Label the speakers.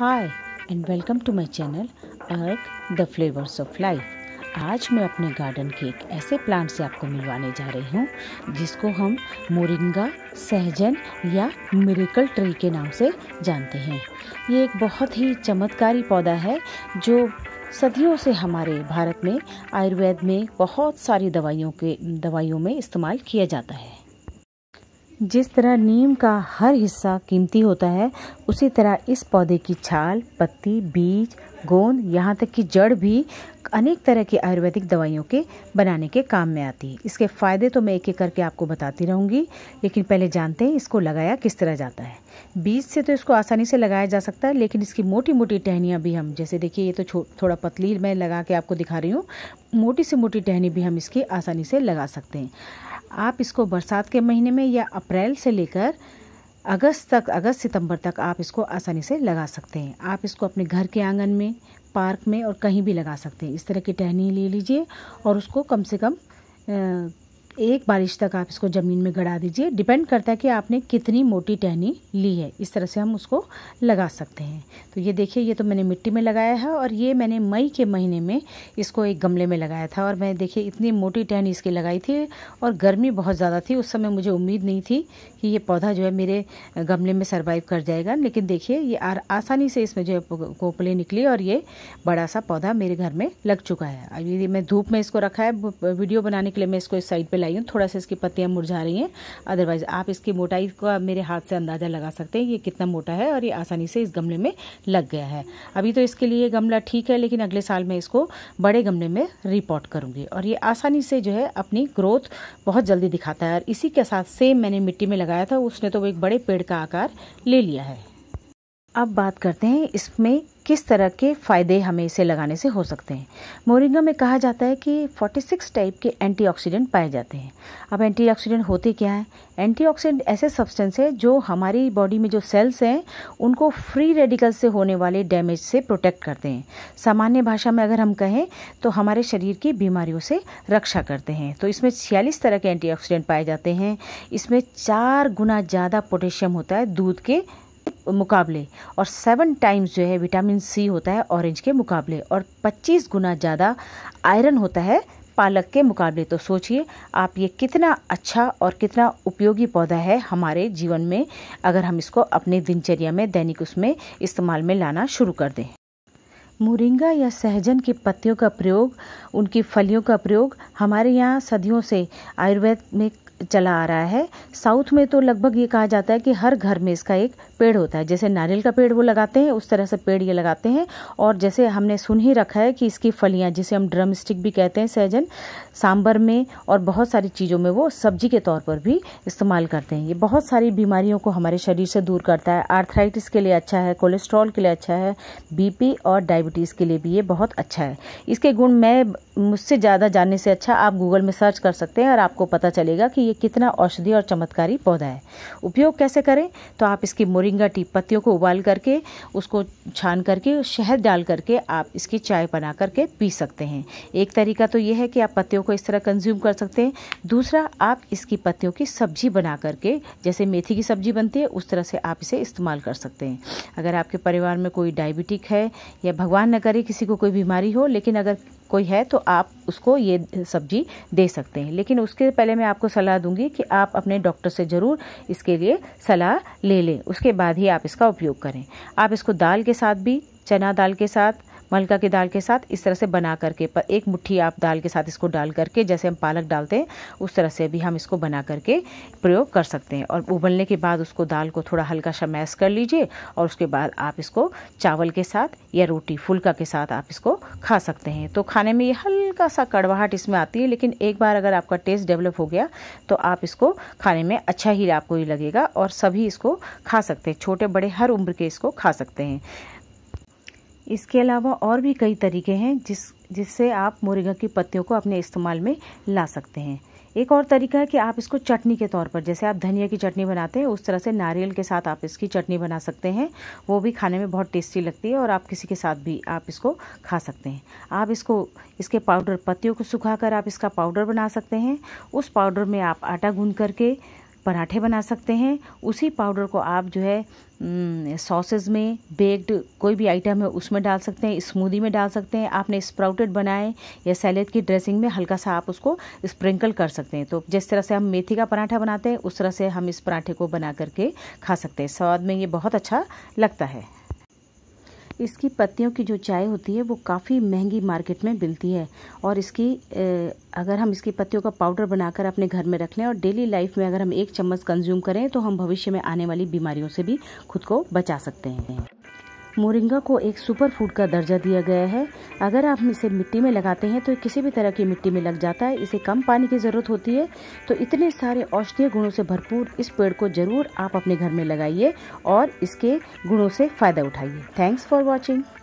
Speaker 1: hi and welcome to my channel अर्क the flavours of life आज मैं अपने गार्डन के एक ऐसे प्लांट से आपको मिलवाने जा रही हूँ जिसको हम मोरिंगा सहजन या मिरेकल ट्री के नाम से जानते हैं ये एक बहुत ही चमत्कारी पौधा है जो सदियों से हमारे भारत में आयुर्वेद में बहुत सारी दवाइयों के दवाइयों में इस्तेमाल किया जाता है जिस तरह नीम का हर हिस्सा कीमती होता है उसी तरह इस पौधे की छाल पत्ती बीज गोंद यहाँ तक कि जड़ भी अनेक तरह की आयुर्वेदिक दवाइयों के बनाने के काम में आती है इसके फ़ायदे तो मैं एक एक करके आपको बताती रहूँगी लेकिन पहले जानते हैं इसको लगाया किस तरह जाता है बीज से तो इसको आसानी से लगाया जा सकता है लेकिन इसकी मोटी मोटी टहनियाँ भी हम जैसे देखिए ये तो थोड़ा पतली मैं लगा के आपको दिखा रही हूँ मोटी से मोटी टहनी भी हम इसकी आसानी से लगा सकते हैं आप इसको बरसात के महीने में या अप्रैल से लेकर अगस्त तक अगस्त सितंबर तक आप इसको आसानी से लगा सकते हैं आप इसको अपने घर के आंगन में पार्क में और कहीं भी लगा सकते हैं इस तरह की टहनी ले लीजिए और उसको कम से कम एक बारिश तक आप इसको ज़मीन में गड़ा दीजिए डिपेंड करता है कि आपने कितनी मोटी टहनी ली है इस तरह से हम उसको लगा सकते हैं तो ये देखिए ये तो मैंने मिट्टी में लगाया है और ये मैंने मई के महीने में इसको एक गमले में लगाया था और मैं देखिए इतनी मोटी टहनी इसकी लगाई थी और गर्मी बहुत ज़्यादा थी उस समय मुझे उम्मीद नहीं थी कि ये पौधा जो है मेरे गमले में सर्वाइव कर जाएगा लेकिन देखिए ये आसानी से इसमें जो है कोपले निकली और ये बड़ा सा पौधा मेरे घर में लग चुका है अब ये मैं धूप में इसको रखा है वीडियो बनाने के लिए मैं इसको इस साइड पर आई हूँ थोड़ा सा इसकी पत्तियाँ मुरझा रही हैं अदरवाइज़ आप इसकी मोटाई का मेरे हाथ से अंदाज़ा लगा सकते हैं ये कितना मोटा है और ये आसानी से इस गमले में लग गया है अभी तो इसके लिए गमला ठीक है लेकिन अगले साल मैं इसको बड़े गमले में रिपोर्ट करूँगी और ये आसानी से जो है अपनी ग्रोथ बहुत जल्दी दिखाता है और इसी के साथ सेम मैंने मिट्टी में लगाया था उसने तो वो एक बड़े पेड़ का आकार ले लिया है अब बात करते हैं इसमें किस तरह के फ़ायदे हमें इसे लगाने से हो सकते हैं मोरिंगा में कहा जाता है कि 46 टाइप के एंटीऑक्सीडेंट पाए जाते हैं अब एंटीऑक्सीडेंट होते क्या हैं एंटीऑक्सीडेंट ऐसे सब्सटेंस है जो हमारी बॉडी में जो सेल्स हैं उनको फ्री रेडिकल से होने वाले डैमेज से प्रोटेक्ट करते हैं सामान्य भाषा में अगर हम कहें तो हमारे शरीर की बीमारियों से रक्षा करते हैं तो इसमें छियालीस तरह के एंटी पाए जाते हैं इसमें चार गुना ज़्यादा पोटेशियम होता है दूध के मुकाबले और सेवन टाइम्स जो है विटामिन सी होता है ऑरेंज के मुकाबले और पच्चीस गुना ज़्यादा आयरन होता है पालक के मुकाबले तो सोचिए आप ये कितना अच्छा और कितना उपयोगी पौधा है हमारे जीवन में अगर हम इसको अपने दिनचर्या में दैनिक उसमें इस्तेमाल में लाना शुरू कर दें मुरिंगा या सहजन की पत्तियों का प्रयोग उनकी फलियों का प्रयोग हमारे यहाँ सदियों से आयुर्वेद में चला आ रहा है साउथ में तो लगभग ये कहा जाता है कि हर घर में इसका एक पेड़ होता है जैसे नारियल का पेड़ वो लगाते हैं उस तरह से पेड़ ये लगाते हैं और जैसे हमने सुन ही रखा है कि इसकी फलियाँ जिसे हम ड्रम स्टिक भी कहते हैं सहजन सांबर में और बहुत सारी चीज़ों में वो सब्जी के तौर पर भी इस्तेमाल करते हैं ये बहुत सारी बीमारियों को हमारे शरीर से दूर करता है आर्थराइटिस के लिए अच्छा है कोलेस्ट्रॉल के लिए अच्छा है बीपी और डायबिटीज़ के लिए भी ये बहुत अच्छा है इसके गुण मैं मुझसे ज़्यादा जानने से अच्छा आप गूगल में सर्च कर सकते हैं और आपको पता चलेगा कि ये कितना औषधीय और चमत्कारी पौधा है उपयोग कैसे करें तो आप इसकी मोरिंगा टी पत्तियों को उबाल करके उसको छान करके शहद डाल करके आप इसकी चाय बना करके पी सकते हैं एक तरीका तो ये है कि आप पत्तियों को इस तरह कंज्यूम कर सकते हैं दूसरा आप इसकी पत्तियों की सब्जी बना करके जैसे मेथी की सब्जी बनती है उस तरह से आप इसे इस्तेमाल कर सकते हैं अगर आपके परिवार में कोई डायबिटिक है या भगवान न करे किसी को कोई बीमारी हो लेकिन अगर कोई है तो आप उसको ये सब्जी दे सकते हैं लेकिन उसके पहले मैं आपको सलाह दूंगी कि आप अपने डॉक्टर से ज़रूर इसके लिए सलाह ले लें उसके बाद ही आप इसका उपयोग करें आप इसको दाल के साथ भी चना दाल के साथ मलका की दाल के साथ इस तरह से बना करके पर एक मुट्ठी आप दाल के साथ इसको डाल करके जैसे हम पालक डालते हैं उस तरह से भी हम इसको बना करके प्रयोग कर सकते हैं और उबलने के बाद उसको दाल को थोड़ा हल्का सा मैश कर लीजिए और उसके बाद आप इसको चावल के साथ या रोटी फुल्का के साथ आप इसको खा सकते हैं तो खाने में ये हल्का सा कड़वाहट इसमें आती है लेकिन एक बार अगर आपका टेस्ट डेवलप हो गया तो आप इसको खाने में अच्छा ही आपको ही लगेगा और सभी इसको खा सकते हैं छोटे बड़े हर उम्र के इसको खा सकते हैं इसके अलावा और भी कई तरीके हैं जिस जिससे आप मुर्गा की पत्तियों को अपने इस्तेमाल में ला सकते हैं एक और तरीका है कि आप इसको चटनी के तौर पर जैसे आप धनिया की चटनी बनाते हैं उस तरह से नारियल के साथ आप इसकी चटनी बना सकते हैं वो भी खाने में बहुत टेस्टी लगती है और आप किसी के साथ भी आप इसको खा सकते हैं आप इसको इसके पाउडर पत्तियों को सुखा कर आप इसका पाउडर बना सकते हैं उस पाउडर में आप आटा गूंद करके पराठे बना सकते हैं उसी पाउडर को आप जो है सॉसेज में बेक्ड कोई भी आइटम है उसमें डाल सकते हैं स्मूदी में डाल सकते हैं आपने स्प्राउटेड बनाए या सैलेड की ड्रेसिंग में हल्का सा आप उसको स्प्रिंकल कर सकते हैं तो जिस तरह से हम मेथी का पराठा बनाते हैं उस तरह से हम इस पराठे को बना करके खा सकते हैं स्वाद में ये बहुत अच्छा लगता है इसकी पत्तियों की जो चाय होती है वो काफ़ी महंगी मार्केट में मिलती है और इसकी अगर हम इसकी पत्तियों का पाउडर बनाकर अपने घर में रख लें और डेली लाइफ में अगर हम एक चम्मच कंज्यूम करें तो हम भविष्य में आने वाली बीमारियों से भी खुद को बचा सकते हैं मोरिंगा को एक सुपर फूड का दर्जा दिया गया है अगर आप इसे मिट्टी में लगाते हैं तो किसी भी तरह की मिट्टी में लग जाता है इसे कम पानी की ज़रूरत होती है तो इतने सारे औषधीय गुणों से भरपूर इस पेड़ को ज़रूर आप अपने घर में लगाइए और इसके गुणों से फ़ायदा उठाइए थैंक्स फॉर वॉचिंग